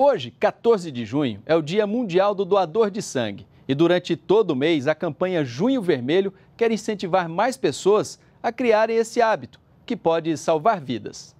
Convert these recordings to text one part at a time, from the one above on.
Hoje, 14 de junho, é o Dia Mundial do Doador de Sangue. E durante todo o mês, a campanha Junho Vermelho quer incentivar mais pessoas a criarem esse hábito, que pode salvar vidas.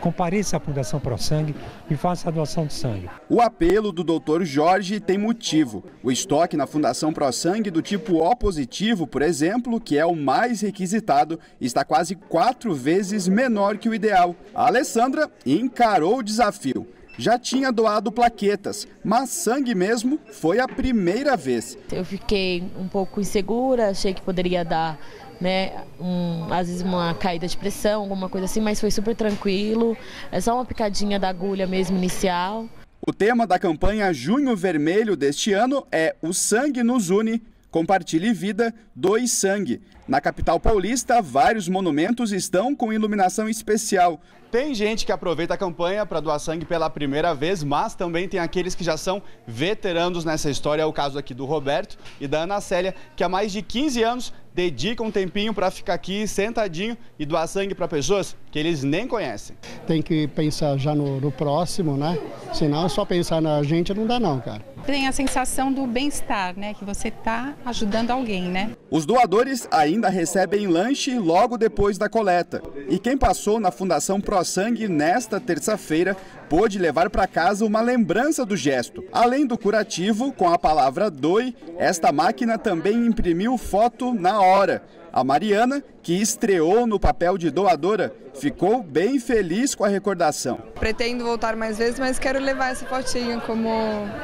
Compareça à Fundação ProSangue e faça a doação de sangue. O apelo do Dr. Jorge tem motivo. O estoque na Fundação ProSangue do tipo O positivo, por exemplo, que é o mais requisitado, está quase quatro vezes menor que o ideal. A Alessandra encarou o desafio já tinha doado plaquetas, mas sangue mesmo foi a primeira vez. Eu fiquei um pouco insegura, achei que poderia dar, né, um, às vezes uma caída de pressão, alguma coisa assim, mas foi super tranquilo. É só uma picadinha da agulha mesmo inicial. O tema da campanha Junho Vermelho deste ano é O Sangue nos Une Compartilhe Vida, Doe Sangue. Na capital paulista, vários monumentos estão com iluminação especial. Tem gente que aproveita a campanha para doar sangue pela primeira vez, mas também tem aqueles que já são veteranos nessa história. É o caso aqui do Roberto e da Ana Célia, que há mais de 15 anos dedicam um tempinho para ficar aqui sentadinho e doar sangue para pessoas que eles nem conhecem. Tem que pensar já no, no próximo, né? Senão só pensar na gente não dá não, cara. Tem a sensação do bem-estar, né? Que você está ajudando alguém, né? Os doadores ainda recebem lanche logo depois da coleta. E quem passou na Fundação Pro Sangue nesta terça-feira pôde levar para casa uma lembrança do gesto. Além do curativo, com a palavra doe, esta máquina também imprimiu foto na hora. A Mariana, que estreou no papel de doadora, ficou bem feliz com a recordação. Pretendo voltar mais vezes, mas quero levar esse potinho como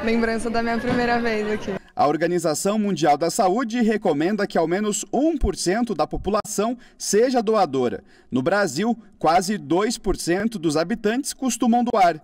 lembrança da minha primeira vez aqui. A Organização Mundial da Saúde recomenda que ao menos 1% da população seja doadora. No Brasil, quase 2% dos habitantes costumam doar.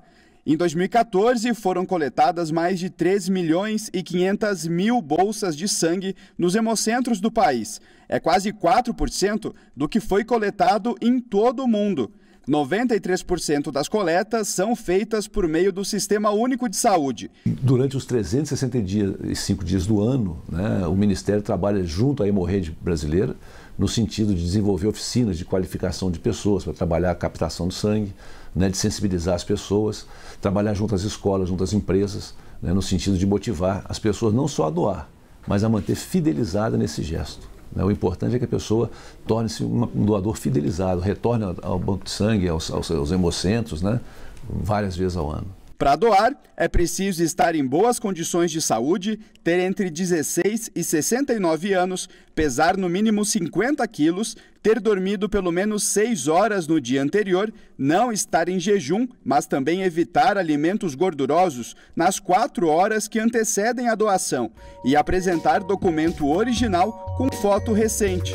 Em 2014, foram coletadas mais de 3 milhões e 500 mil bolsas de sangue nos hemocentros do país. É quase 4% do que foi coletado em todo o mundo. 93% das coletas são feitas por meio do Sistema Único de Saúde. Durante os 365 dias do ano, né, o Ministério trabalha junto à Hemorrede Brasileira no sentido de desenvolver oficinas de qualificação de pessoas para trabalhar a captação do sangue, né, de sensibilizar as pessoas, trabalhar junto às escolas, junto às empresas, né, no sentido de motivar as pessoas não só a doar, mas a manter fidelizada nesse gesto. Né? O importante é que a pessoa torne-se um doador fidelizado, retorne ao banco de sangue, aos, aos, aos hemocentros, né, várias vezes ao ano. Para doar, é preciso estar em boas condições de saúde, ter entre 16 e 69 anos, pesar no mínimo 50 quilos, ter dormido pelo menos 6 horas no dia anterior, não estar em jejum, mas também evitar alimentos gordurosos nas 4 horas que antecedem a doação e apresentar documento original com foto recente.